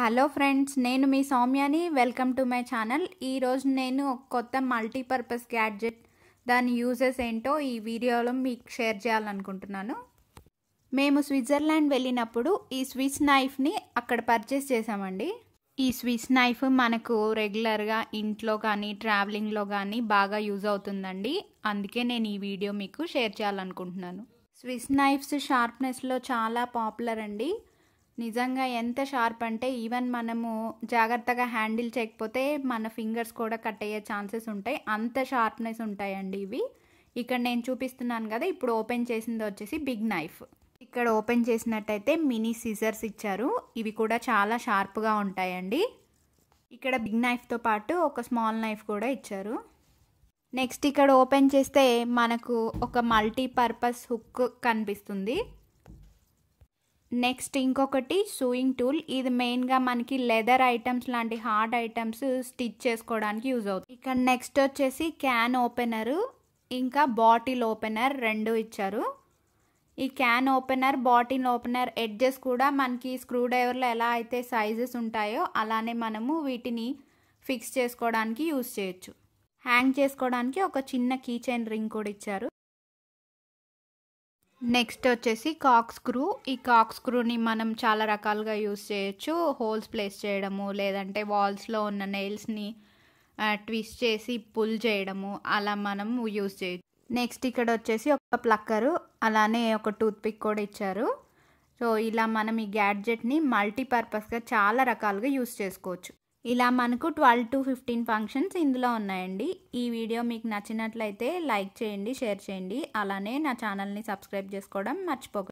hello friends నేను మీ సౌమ్యాని వెల్కమ్ టు మై ఛానల్ ఈరోజు నేను కొత్త మల్టీపర్పస్ గ్యాడ్జెట్ దాని యూజెస్ ఏంటో ఈ వీడియోలో మీకు షేర్ చేయాలనుకుంటున్నాను మేము స్విట్జర్లాండ్ వెళ్ళినప్పుడు ఈ స్విస్ నైఫ్ని అక్కడ పర్చేస్ చేసామండి ఈ స్విస్ నైఫ్ మనకు రెగ్యులర్గా ఇంట్లో కానీ ట్రావెలింగ్లో కానీ బాగా యూజ్ అవుతుందండి అందుకే నేను ఈ వీడియో మీకు షేర్ చేయాలనుకుంటున్నాను స్విస్ నైఫ్స్ షార్ప్నెస్లో చాలా పాపులర్ అండి నిజంగా ఎంత షార్ప్ అంటే ఈవెన్ మనము జాగ్రత్తగా హ్యాండిల్ చేయకపోతే మన ఫింగర్స్ కూడా కట్ అయ్యే ఛాన్సెస్ ఉంటాయి అంత షార్ప్నెస్ ఉంటాయండి ఇవి ఇక్కడ నేను చూపిస్తున్నాను కదా ఇప్పుడు ఓపెన్ చేసింది వచ్చేసి బిగ్ నైఫ్ ఇక్కడ ఓపెన్ చేసినట్టయితే మినీ సిజర్స్ ఇచ్చారు ఇవి కూడా చాలా షార్ప్గా ఉంటాయండి ఇక్కడ బిగ్ నైఫ్తో పాటు ఒక స్మాల్ నైఫ్ కూడా ఇచ్చారు నెక్స్ట్ ఇక్కడ ఓపెన్ చేస్తే మనకు ఒక మల్టీపర్పస్ హుక్ కనిపిస్తుంది నెక్స్ట్ ఇంకొకటి సూయింగ్ టూల్ ఇది మెయిన్గా మనకి లెదర్ ఐటమ్స్ లాంటి హార్డ్ ఐటమ్స్ స్టిచ్ చేసుకోవడానికి యూజ్ అవుతుంది ఇక్కడ నెక్స్ట్ వచ్చేసి క్యాన్ ఓపెనరు ఇంకా బాటిల్ ఓపెనర్ రెండు ఇచ్చారు ఈ can opener bottle opener edges కూడా మనకి స్క్రూ డ్రైవర్లో ఎలా అయితే సైజెస్ ఉంటాయో అలానే మనము వీటిని ఫిక్స్ చేసుకోవడానికి యూజ్ చేయొచ్చు హ్యాంగ్ చేసుకోవడానికి ఒక చిన్న కీచైన్ రింగ్ కూడా ఇచ్చారు నెక్స్ట్ వచ్చేసి కాక్ స్క్రూ ఈ కాక్ స్క్రూని మనం చాలా రకాలుగా యూస్ చేయొచ్చు హోల్స్ ప్లేస్ చేయడము లేదంటే వాల్స్లో ఉన్న నెయిల్స్ని ట్విస్ట్ చేసి పుల్ చేయడము అలా మనం యూస్ చేయొచ్చు నెక్స్ట్ ఇక్కడ వచ్చేసి ఒక ప్లక్కరు అలానే ఒక టూత్పిక్ కూడా ఇచ్చారు సో ఇలా మనం ఈ గ్యాడ్జెట్ని మల్టీపర్పస్గా చాలా రకాలుగా యూస్ చేసుకోవచ్చు ఇలా మనకు ట్వెల్వ్ టు ఫిఫ్టీన్ ఫంక్షన్స్ ఇందులో ఉన్నాయండి ఈ వీడియో మీకు నచ్చినట్లయితే లైక్ చేయండి షేర్ చేయండి అలానే నా ఛానల్ని సబ్స్క్రైబ్ చేసుకోవడం మర్చిపోకండి